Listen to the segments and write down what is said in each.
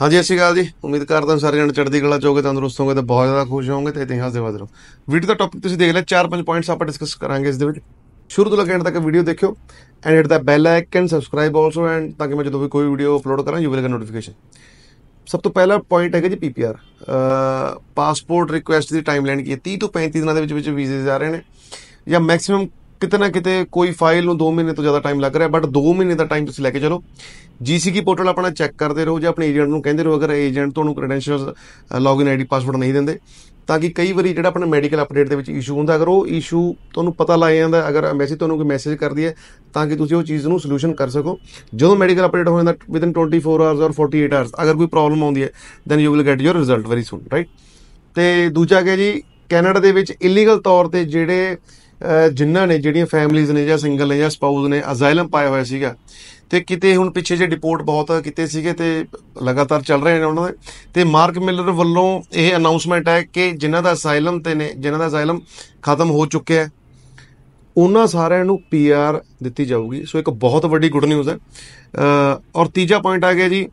ਹਾਂਜੀ ਸਤਿ ਗੱਲ ਜੀ ਉਮੀਦ ਕਰਦਾ ਹਾਂ ਸਾਰੇ ਜਣ ਚੜ੍ਹਦੀ ਕਲਾ ਚੋਗੇ ਤੰਦਰੁਸਤ ਹੋਗੇ ਤੇ ਬਹੁਤ ਜ਼ਿਆਦਾ ਖੁਸ਼ ਹੋਗੇ ਤੇ ਇਤਿਹਾਸ ਦੇ ਵਾਦਰੋ ਵੀਡੀਓ ਦਾ ਟੌਪਿਕ ਤੁਸੀਂ ਦੇਖ ਲਿਆ ਚਾਰ ਪੰਜ ਪੁਆਇੰਟਸ ਆਪਾਂ ਡਿਸਕਸ ਕਰਾਂਗੇ ਇਸ ਦੇ ਵਿੱਚ ਸ਼ੁਰੂ ਤੋਂ ਲੈ ਕੇ ਐਂਡ ਤੱਕ ਵੀਡੀਓ ਦੇਖਿਓ and hit the bell icon subscribe also and ਤਾਂ ਕਿ ਮੈਂ ਜਦੋਂ ਵੀ ਕੋਈ ਵੀਡੀਓ ਅਪਲੋਡ ਕਰਾਂ ਯੂ ਵਿਲ ਗੈਟ ਨੋਟੀਫਿਕੇਸ਼ਨ ਸਭ ਤੋਂ ਪਹਿਲਾ ਪੁਆਇੰਟ ਹੈਗਾ ਜੀ ਪੀਪੀਆਰ ਪਾਸਪੋਰਟ ਰਿਕੁਐਸਟ ਦੀ ਟਾਈਮਲਾਈਨ ਕੀ ਹੈ 30 ਤੋਂ 35 ਦਿਨਾਂ ਦੇ ਵਿੱਚ ਵਿੱਚ ਵੀਜ਼ੇ ਆ ਰਹੇ ਨੇ ਜਾਂ ਮੈਕਸਿਮਮ ਕਿਤੇ ਨਾ ਕਿਤੇ ਕੋਈ ਫਾਈਲ ਨੂੰ 2 ਮਹੀਨੇ ਤੋਂ ਜ਼ਿਆਦਾ ਟਾਈਮ ਲੱਗ ਰਿਹਾ ਬਟ 2 ਮਹੀਨੇ ਦਾ ਟਾਈਮ ਤੁਸੀਂ ਲੈ ਕੇ ਚਲੋ ਜੀਸੀਕੀ ਪੋਰਟਲ ਆਪਣਾ ਚੈੱਕ ਕਰਦੇ ਰਹੋ ਜਾਂ ਆਪਣੇ ਏਜੰਟ ਨੂੰ ਕਹਿੰਦੇ ਰਹੋ ਅਗਰ ਏਜੰਟ ਤੁਹਾਨੂੰ ਕ੍ਰੈਡੈਂਸ਼ੀਅਲਸ ਲੌਗਇਨ ਆਈਡੀ ਪਾਸਵਰਡ ਨਹੀਂ ਦਿੰਦੇ ਤਾਂ ਕਿ ਕਈ ਵਾਰੀ ਜਿਹੜਾ ਆਪਣਾ ਮੈਡੀਕਲ ਅਪਡੇਟ ਦੇ ਵਿੱਚ ਇਸ਼ੂ ਹੁੰਦਾ ਅਗਰ ਉਹ ਇਸ਼ੂ ਤੁਹਾਨੂੰ ਪਤਾ ਲੱਗ ਜਾਂਦਾ ਅਗਰ ਮੈਸੇਜ ਤੁਹਾਨੂੰ ਕੋਈ ਮੈਸੇਜ ਕਰਦੀ ਹੈ ਤਾਂ ਕਿ ਤੁਸੀਂ ਉਹ ਚੀਜ਼ ਨੂੰ ਸੋਲੂਸ਼ਨ ਕਰ ਸਕੋ ਜਦੋਂ ਮੈਡੀਕਲ ਅਪਡੇਟ ਹੋ ਜਾਂਦਾ ਵਿਦਨ 24 ਆਵਰਸ অর 48 ਆਵਰਸ ਅਗਰ ਕੋਈ ਪ੍ਰੋਬਲਮ ਆਉਂਦੀ ਹੈ then you will get your result very soon right ਤੇ ਦੂਜਾ ਕਿ ਜੀ ਕੈਨੇਡਾ ਦੇ ਵਿੱਚ ਇਲੀਗਲ ਤੌਰ ਤੇ ਜਿਹੜੇ ਜਿਨ੍ਹਾਂ ਨੇ ਜਿਹੜੀਆਂ ਫੈਮਲੀਆਂ ਨੇ ਜਾਂ ਸਿੰਗਲ ਨੇ ਜਾਂ ਸਪਾਊਸ ਨੇ ਅਜ਼ਾਈਲਮ ਪਾਇਆ ਹੋਇਆ ਸੀਗਾ ਤੇ ਕਿਤੇ ਹੁਣ ਪਿੱਛੇ ਜੇ ਡਿਪੋਰਟ ਬਹੁਤ ਕਿਤੇ ਸੀਗੇ ਤੇ ਲਗਾਤਾਰ ਚੱਲ ਰਹੇ ਨੇ ਉਹਨਾਂ ਦੇ ਤੇ ਮਾਰਕ ਮਿਲਰ ਵੱਲੋਂ ਇਹ ਅਨਾਉਂਸਮੈਂਟ ਹੈ ਕਿ ਜਿਨ੍ਹਾਂ ਦਾ ਅਸਾਈਲਮ ਤੇ ਨੇ ਜਿਨ੍ਹਾਂ ਦਾ ਅਜ਼ਾਈਲਮ ਖਤਮ ਹੋ ਚੁੱਕਿਆ ਹੈ ਉਹਨਾਂ ਸਾਰਿਆਂ ਨੂੰ ਪੀਆਰ ਦਿੱਤੀ ਜਾਊਗੀ ਸੋ ਇੱਕ ਬਹੁਤ ਵੱਡੀ ਗੁੱਡ ਨਿਊਜ਼ ਹੈ ਔਰ ਤੀਜਾ ਪੁਆਇੰਟ ਆ ਗਿਆ ਜੀ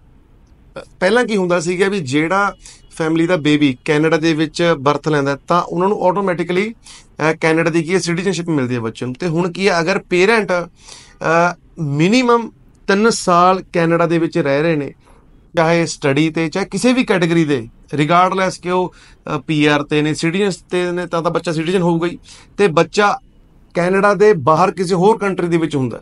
ਪਹਿਲਾਂ ਕੀ ਹੁੰਦਾ ਸੀਗਾ ਵੀ ਜਿਹੜਾ ਫੈਮਿਲੀ ਦਾ ਬੇਬੀ ਕੈਨੇਡਾ ਦੇ ਵਿੱਚ ਬਰਥ ਲੈਂਦਾ ਤਾਂ ਉਹਨਾਂ ਨੂੰ ਆਟੋਮੈਟਿਕਲੀ ਕੈਨੇਡਾ ਦੀ ਕੀ ਸਿਟੀਜ਼ਨਸ਼ਿਪ ਮਿਲਦੀ ਹੈ ਬੱਚੇ ਨੂੰ ਤੇ ਹੁਣ ਕੀ ਹੈ ਅਗਰ ਪੇਰੈਂਟ ਮਿਨੀਮਮ 3 ਸਾਲ ਕੈਨੇਡਾ ਦੇ ਵਿੱਚ ਰਹਿ ਰਹੇ ਨੇ ਚਾਹੇ ਸਟੱਡੀ ਤੇ ਚਾਹੇ ਕਿਸੇ ਵੀ ਕੈਟਾਗਰੀ ਦੇ ਰਿਗਾਰਡਲੈਸ ਕਿ ਉਹ ਪੀਆਰ ਤੇ ਨੇ ਸਿਟੀਜ਼ਨਸ ਤੇ ਨੇ ਤਾਂ ਤਾਂ ਬੱਚਾ ਸਿਟੀਜ਼ਨ ਹੋਊਗਾ ਹੀ ਤੇ ਬੱਚਾ ਕੈਨੇਡਾ ਦੇ ਬਾਹਰ ਕਿਸੇ ਹੋਰ ਕੰਟਰੀ ਦੇ ਵਿੱਚ ਹੁੰਦਾ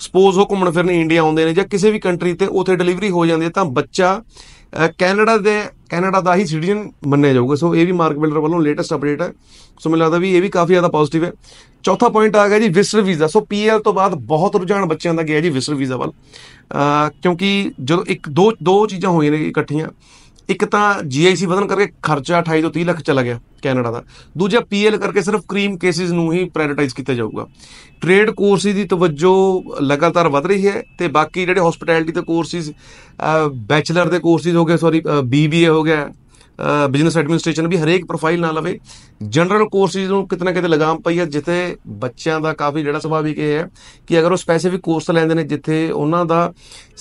ਸਪੋਜ਼ ਉਹ ਘੁੰਮਣ ਫਿਰਨ ਇੰਡੀਆ ਆਉਂਦੇ ਨੇ ਜਾਂ ਕਿਸੇ ਵੀ ਕੰਟਰੀ ਤੇ ਉਥੇ ਡਿਲੀਵਰੀ ਹੋ ਜਾਂਦੀ ਹੈ ਤਾਂ ਬੱਚਾ ਕੈਨੇਡਾ ਦੇ ਕੈਨੇਡਾ ਦਾ ਹੀ ਸਿਟੀਜ਼ਨ ਮੰਨਿਆ ਜਾਊਗਾ ਸੋ ਇਹ ਵੀ ਮਾਰਕ ਬਿਲਡਰ ਵੱਲੋਂ ਲੇਟੈਸਟ ਅਪਡੇਟ ਹੈ ਸੋ ਮੈਨੂੰ ਲੱਗਦਾ ਵੀ ਇਹ ਵੀ ਕਾਫੀ ਜ਼ਿਆਦਾ ਪੋਜ਼ਿਟਿਵ ਹੈ ਚੌਥਾ ਪੁਆਇੰਟ ਆ ਗਿਆ ਜੀ ਵਿਸਟਰ ਵੀਜ਼ਾ ਸੋ ਪੀਐਲ ਤੋਂ ਬਾਅਦ ਬਹੁਤ ਰੁਝਾਨ ਬੱਚਿਆਂ ਦਾ ਗਿਆ ਜੀ ਵਿਸਟਰ ਵੀਜ਼ਾ ਵੱਲ ਕਿਉਂਕਿ ਜਦੋਂ ਇੱਕ ਦੋ ਦੋ ਚੀਜ਼ਾਂ ਹੋਈਆਂ ਨੇ ਇਕੱਠੀਆਂ ਇੱਕ ਤਾਂ ਜੀਆਈਸੀ ਵਧਣ ਕਰਕੇ ਖਰਚਾ 28 ਤੋਂ 30 ਲੱਖ ਚਲਾ ਗਿਆ ਕੈਨੇਡਾ ਦਾ ਦੂਜਾ ਪੀਐਲ ਕਰਕੇ ਸਿਰਫ ਕ੍ਰੀਮ ਕੇਸਿਸ ਨੂੰ ਹੀ ਪ੍ਰਾਇੋਰਟਾਈਜ਼ ਕੀਤਾ ਜਾਊਗਾ ਟ੍ਰੇਡ ਕੋਰਸਿਸ ਦੀ ਤਵੱਜੋ ਲਗਾਤਾਰ ਵਧ ਰਹੀ ਹੈ ਤੇ ਬਾਕੀ ਜਿਹੜੇ ਹਸਪੀਟੈਲਿਟੀ ਦੇ ਕੋਰਸਿਸ ਬੈਚਲਰ ਦੇ ਕੋਰਸਿਸ ਹੋ ਗਏ ਸੌਰੀ ਬੀਬੀਏ ਹੋ ਗਿਆ ਬਿਜ਼ਨਸ ਐਡਮਿਨਿਸਟ੍ਰੇਸ਼ਨ ਵੀ ਹਰੇਕ ਪ੍ਰੋਫਾਈਲ ਨਾਲ ਲਵੇ ਜਨਰਲ ਕੋਰਸਿਸ ਨੂੰ ਕਿਤਨਾ ਕਿਤੇ ਲਗਾਮ ਪਈ ਹੈ ਜਿੱਥੇ ਬੱਚਿਆਂ ਦਾ ਕਾਫੀ ਜਿਹੜਾ ਸੁਭਾਵਿਕ ਇਹ ਹੈ ਕਿ ਅਗਰ ਉਹ ਸਪੈਸੀਫਿਕ ਕੋਰਸ ਲੈਂਦੇ ਨੇ ਜਿੱਥੇ ਉਹਨਾਂ ਦਾ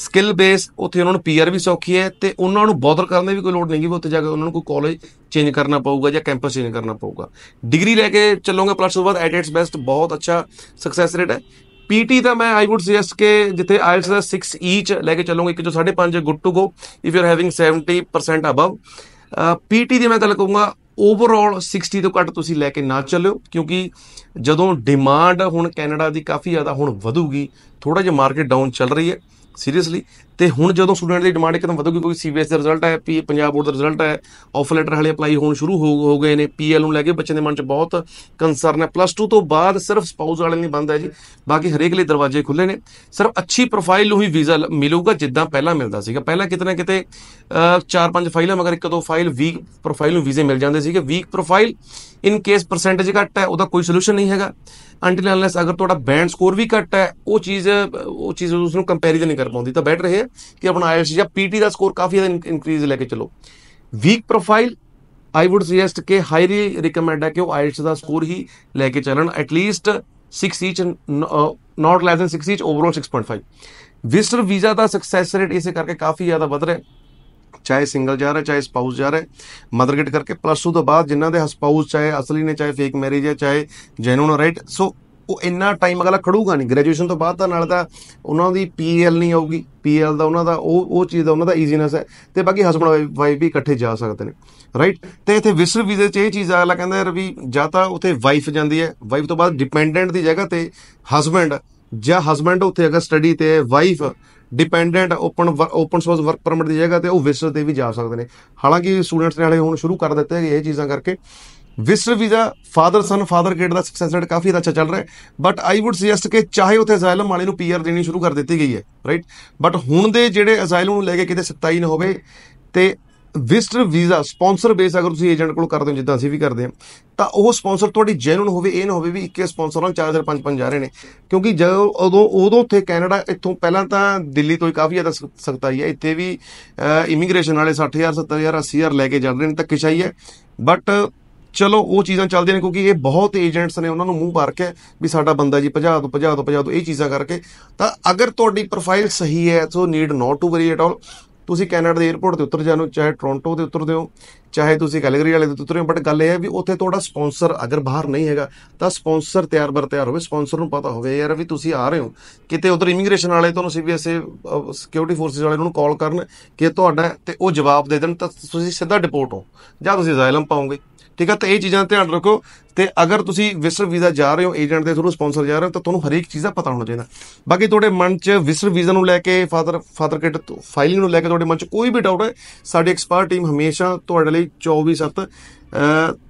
ਸਕਿੱਲ ਬੇਸ ਉੱਥੇ ਉਹਨਾਂ ਨੂੰ ਪੀਆਰ ਵੀ ਸੌਖੀ ਹੈ ਤੇ ਉਹਨਾਂ ਨੂੰ ਬੋਦਰ ਕਰਨ ਦੀ ਵੀ ਕੋਈ ਲੋੜ ਨਹੀਂ ਉਹ ਉੱਥੇ ਜਾ ਕੇ ਉਹਨਾਂ ਨੂੰ ਕੋਈ ਕਾਲਜ ਚੇਂਜ ਕਰਨਾ ਪਊਗਾ ਜਾਂ ਕੈਂਪਸ ਚੇਂਜ ਕਰਨਾ ਪਊਗਾ ਡਿਗਰੀ ਲੈ ਕੇ ਚੱਲੋਗੇ ਪਲੱਸ ਤੋਂ ਬਾਅਦ ਐਟ ਇਟਸ ਬੈਸਟ ਬਹੁਤ ਅੱਛਾ ਸਕਸੈਸ ਰੇਟ ਹੈ ਪੀਟੀ ਤਾਂ ਮੈਂ ਆਈ ਊਡ ਸਜੈਸਟ ਕਿ ਜਿੱਥੇ ਆਇਲਸ ਦਾ 6 ਈਚ e ਲੈ ਕੇ ਚੱਲੋਗੇ ਇੱਕ ਜੋ 5.5 good to go if you are having 70% above PT ਦੀ ਮੈਂ ਗੱਲ ਕਹੂੰਗਾ ਓਵਰਆਲ 60 ਤੋਂ ਘੱਟ ਤੁਸੀਂ ਲੈ ਕੇ ਨਾ ਚੱਲਿਓ ਕਿਉਂਕਿ ਜਦੋਂ ਡਿਮਾਂਡ ਹੁਣ ਕੈਨੇਡਾ ਦੀ ਕਾਫੀ ਜ਼ਿਆਦਾ ਹੁਣ ਵਧੂਗੀ ਥੋੜਾ ਜਿਹਾ ਮਾਰਕੀਟ ਡਾਊਨ ਚੱਲ ਰਹੀ ਹੈ ਸੀਰੀਅਸਲੀ ਤੇ ਹੁਣ ਜਦੋਂ ਸਟੂਡੈਂਟ ਦੀ ਡਿਮਾਂਡ ਇੱਕਦਮ ਵਧੂਗੀ ਕਿਉਂਕਿ ਸੀਬੀਐਸ ਦਾ ਰਿਜ਼ਲਟ ਹੈ ਪੀ ਪੰਜਾਬ ਬੋਰਡ ਦਾ ਰਿਜ਼ਲਟ ਹੈ ਆਫਰ ਲੈਟਰ ਹਲੇ ਅਪਲਾਈ ਹੋਣ ਸ਼ੁਰੂ ਹੋ ਗਏ ਨੇ ਪੀਐਲ ਨੂੰ ਲੈ ਕੇ ਬੱਚੇ ਦੇ ਮਨ 'ਚ ਬਹੁਤ ਕੰਸਰਨ ਹੈ ਪਲੱਸ 2 ਤੋਂ ਬਾਅਦ ਸਿਰਫ ਸਪਾਊਸ ਵਾਲੇ ਨਹੀਂ ਬੰਦ ਹੈ ਜੀ ਬਾਕੀ ਹਰੇਕ ਲਈ ਦਰਵਾਜ਼ੇ ਖੁੱਲੇ ਨੇ ਸਿਰਫ ਅੱਛੀ ਪ੍ਰੋਫਾਈਲ ਨੂੰ ਹੀ ਵੀਜ਼ਾ ਮਿਲੂਗਾ ਜਿੱਦਾਂ ਪਹਿਲਾਂ ਮਿਲਦਾ ਸੀਗਾ ਪਹਿਲਾਂ ਕਿਤਨਾ ਕਿਤੇ 4-5 ਫਾਈਲਾਂ ਮਗਰ ਇੱਕ ਦੋ ਫਾਈਲ ਵੀਕ ਪ੍ਰੋਫਾਈਲ ਨੂੰ ਵੀਜ਼ੇ ਮਿਲ ਜਾਂਦੇ ਸੀਗੇ weak profile in case percentage ਘੱਟ ਹੈ ਉਹਦਾ ਕੋਈ ਸੋਲੂਸ਼ਨ ਨਹੀਂ ਹੈਗਾ ਅੰਟਿਲ ਅਨਲੈਸ ਅਗਰ ਤੁਹਾਡਾ ਬੈਂਡ ਸਕੋਰ ਵੀ ਘੱਟ ਹੈ ਉਹ ਚੀਜ਼ ਉਹ ਚੀਜ਼ ਉਸ ਨੂੰ ਕੰਪੈਰੀਜ਼ਨ ਨਹੀਂ ਕਰ ਪਾਉਂਦੀ ਤਾਂ ਬੈਟਰ ਹੈ ਕਿ ਆਪਣਾ ਆਈਐਲਟਸ ਜਾਂ ਪੀਟੀ ਦਾ ਸਕੋਰ ਕਾਫੀ ਜ਼ਿਆਦਾ ਇਨਕਰੀਜ਼ ਲੈ ਕੇ ਚਲੋ weak profile I would suggest ਕਿ ਹਾਈਲੀ ਰეკਮੈਂਡ ਹੈ ਕਿ ਉਹ ਆਈਐਲਟਸ ਦਾ ਸਕੋਰ ਹੀ ਲੈ ਕੇ ਚੱਲਣ at least 6 each not less than 6 each overall 6.5 visitor visa ਦਾ ਸਕਸੈਸ ਰੇਟ ਇਸੇ ਕਰਕੇ ਕਾਫੀ ਜ਼ਿਆਦਾ ਵਧ ਰਿਹਾ ਚਾਹੇ ਸਿੰਗਲ ਜਾ ਰਿਹਾ ਚਾਹੇ ਸਪਾਊਸ ਜਾ ਰਿਹਾ ਮਦਰਗੇਟ ਕਰਕੇ ਪਲੱਸ 2 ਤੋਂ ਬਾਅਦ ਜਿਨ੍ਹਾਂ ਦੇ ਸਪਾਊਸ ਚਾਹੇ ਅਸਲੀ ਨੇ ਚਾਹੇ ਫੇਕ ਮੈਰਿਜ ਹੈ ਚਾਹੇ ਜੈਨੂਨ ਰਾਈਟ ਸੋ ਉਹ ਇੰਨਾ ਟਾਈਮ ਅਗਲਾ ਖੜੂਗਾ ਨਹੀਂ ਗ੍ਰੈਜੂਏਸ਼ਨ ਤੋਂ ਬਾਅਦ ਤਾਂ ਨਾਲ ਤਾਂ ਉਹਨਾਂ ਦੀ ਪੀਐਲ ਨਹੀਂ ਆਊਗੀ ਪੀਐਲ ਦਾ ਉਹਨਾਂ ਦਾ ਉਹ ਉਹ ਚੀਜ਼ ਦਾ ਉਹਨਾਂ ਦਾ ਈਜ਼ੀਨੈਸ ਹੈ ਤੇ ਬਾਕੀ ਹਸਬੰਡ ਵਾਈਫ ਵੀ ਇਕੱਠੇ ਜਾ ਸਕਦੇ ਨੇ ਰਾਈਟ ਤੇ ਇਥੇ ਵਿਸਰ ਵੀਜ਼ੇ 'ਚ ਇਹ ਚੀਜ਼ ਅਗਲਾ ਕਹਿੰਦਾ ਯਾਰ ਵੀ ਜਾਂ ਤਾਂ ਉਥੇ ਵਾਈਫ ਜਾਂਦੀ ਹੈ ਵਾਈਫ ਤੋਂ ਬਾਅਦ ਡਿਪੈਂਡੈਂਟ ਦੀ ਜਗ੍ਹਾ ਤੇ ਹਸਬੰਡ ਜਾਂ ਹਸਬੰਡ ਉੱਥੇ ਅਗਰ ਸਟੱਡੀ ਤੇ wife dependent open open source work permit ਦੀ ਜਗ੍ਹਾ ਤੇ ਉਹ ਵਿਸਰ ਤੇ ਵੀ ਜਾ ਸਕਦੇ ਨੇ ਹਾਲਾਂਕਿ ਸਟੂਡੈਂਟਸ ਨੇ ਹਲੇ ਹੁਣ ਸ਼ੁਰੂ ਕਰ ਦਿੱਤੇ ਇਹ ਚੀਜ਼ਾਂ ਕਰਕੇ visitor visa father son father get ਦਾ ਸਕਸੈਸ ਰੇਟ ਕਾਫੀ ਅੱਛਾ ਚੱਲ ਰਿਹਾ ਬਟ ਆਈ ਊਡ ਸੁਜੈਸਟ ਕਿ ਚਾਹੇ ਉਥੇ ਅਜ਼ਾਇਲਮ ਵਾਲੇ ਨੂੰ ਪੀਆਰ ਦੇਣੀ ਸ਼ੁਰੂ ਕਰ ਦਿੱਤੀ ਗਈ ਹੈ ਰਾਈਟ ਬਟ ਹੁਣ ਦੇ ਜਿਹੜੇ ਅਜ਼ਾਇਲਮ ਨੂੰ ਲੈ ਕੇ ਕਿਤੇ ਸਖਤਾਈ ਨਾ ਹੋਵੇ ਤੇ ਵਿਸਟਰ ਵੀਜ਼ਾ ਸਪਾਂਸਰ ਬੇਸ ਅਗਰ ਤੁਸੀਂ ਏਜੰਟ ਕੋਲ ਕਰਦੇ ਹੋ ਜਿੱਦਾਂ ਅਸੀਂ ਵੀ ਕਰਦੇ ਹਾਂ ਤਾਂ ਉਹ ਸਪਾਂਸਰ ਤੁਹਾਡੀ ਜੈਨੂਨ ਹੋਵੇ ਇਹ ਨਾ ਹੋਵੇ ਵੀ ਇੱਕੇ ਸਪਾਂਸਰ ਨਾਲ 4055 ਜਾ ਰਹੇ ਨੇ ਕਿਉਂਕਿ ਜਦੋਂ ਉਦੋਂ ਉਦੋਂ ਉੱਥੇ ਕੈਨੇਡਾ ਇੱਥੋਂ ਪਹਿਲਾਂ ਤਾਂ ਦਿੱਲੀ ਤੋਂ ਹੀ ਕਾਫੀ ਜ਼ਿਆਦਾ ਸਖਤਾਈ ਹੈ ਇੱਥੇ ਵੀ ਇਮੀਗ੍ਰੇਸ਼ਨ ਵਾਲੇ 60000 70000 80000 ਲੈ ਕੇ ਚੱਲ ਰਹੇ ਨੇ ਤਾਂ ਕਿਛਾਈ ਹੈ ਬਟ ਚਲੋ ਉਹ ਚੀਜ਼ਾਂ ਚੱਲਦੀਆਂ ਨੇ ਕਿਉਂਕਿ ਇਹ ਬਹੁਤ ਏਜੰਟਸ ਨੇ ਉਹਨਾਂ ਨੂੰ ਮੂੰਹ ਭਰ ਕੇ ਵੀ ਸਾਡਾ ਬੰਦਾ ਜੀ ਭਜਾ ਦੋ ਭਜਾ ਦੋ ਭਜਾ ਦੋ ਇਹ ਚੀਜ਼ਾਂ ਕਰਕੇ ਤਾਂ ਅਗਰ ਤੁਹਾਡੀ ਪ੍ਰੋਫਾਈਲ ਸਹੀ ਹੈ so need not to worry at all ਤੁਸੀਂ ਕੈਨੇਡਾ ਦੇ 에어ਪੋਰਟ ਤੇ ਉਤਰ ਜਾਣੋ ਚਾਹੇ ਟੋਰਾਂਟੋ ਤੇ ਉਤਰਦੇ ਹੋ ਚਾਹੇ ਤੁਸੀਂ ਕੈਲਗਰੀ ਵਾਲੇ ਤੇ ਉਤਰਦੇ ਹੋ ਬਟ ਗੱਲ ਇਹ ਹੈ ਵੀ ਉੱਥੇ ਤੁਹਾਡਾ ਸਪான்ਸਰ ਅਗਰ ਬਾਹਰ ਨਹੀਂ ਹੈਗਾ ਤਾਂ ਸਪான்ਸਰ ਤਿਆਰ ਬਰ ਤਿਆਰ ਹੋਵੇ ਸਪான்ਸਰ ਨੂੰ ਪਤਾ ਹੋਵੇ ਯਾਰ ਵੀ ਤੁਸੀਂ ਆ ਰਹੇ ਹੋ ਕਿਤੇ ਉਧਰ ਇਮੀਗ੍ਰੇਸ਼ਨ ਵਾਲੇ ਤੁਹਾਨੂੰ ਸੀਬੀਐਸਏ ਸਿਕਿਉਰਿਟੀ ਫੋਰਸਸ ਵਾਲੇ ਨੂੰ ਕਾਲ ਕਰਨ ਕਿ ਤੁਹਾਡਾ ਤੇ ਉਹ ਜਵਾਬ ਦੇ ਦੇਣ ਤਾਂ ਤੁਸੀਂ ਸਿੱਧਾ ਡਿਪੋਰਟ ਹੋ ਜਾਂ ਤੁਸੀਂ ਅਸਾਈਲਮ ਪਾਓਗੇ ਠੀਕ ਆ ਤਾਂ ਇਹ ਚੀਜ਼ਾਂ ਧਿਆਨ ਰੱਖੋ ਤੇ ਅਗਰ ਤੁਸੀਂ ਵਿਸਰ ਵੀਜ਼ਾ ਜਾ ਰਹੇ ਹੋ ਏਜੰਟ ਦੇ ਥਰੂ ਸਪਾਂਸਰ ਜਾ ਰਹੇ ਹੋ ਤਾਂ ਤੁਹਾਨੂੰ ਹਰੇਕ ਚੀਜ਼ ਦਾ ਪਤਾ ਹੋਣਾ ਚਾਹੀਦਾ ਬਾਕੀ ਤੁਹਾਡੇ ਮਨ 'ਚ ਵਿਸਰ ਵੀਜ਼ਾ ਨੂੰ ਲੈ ਕੇ ਫਾਦਰ ਫਾਦਰ ਕਿਟ ਫਾਈਲਿੰਗ ਨੂੰ ਲੈ ਕੇ ਤੁਹਾਡੇ ਮਨ 'ਚ ਕੋਈ ਵੀ ਡਾਊਟ ਹੈ ਸਾਡੀ ਐਕਸਪਰਟ ਟੀਮ ਹਮੇਸ਼ਾ ਤੁਹਾਡੇ ਲਈ 24/7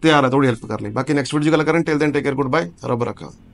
ਤਿਆਰ ਹੈ ਤੁਹਾਡੀ ਹੈਲਪ ਕਰਨ ਲਈ ਬਾਕੀ ਨੈਕਸਟ ਵੀਡੀਓ 'ਚ ਗੱਲ ਕਰਾਂਗੇ till then take care good bye ਰੱਬ ਰੱਖਾ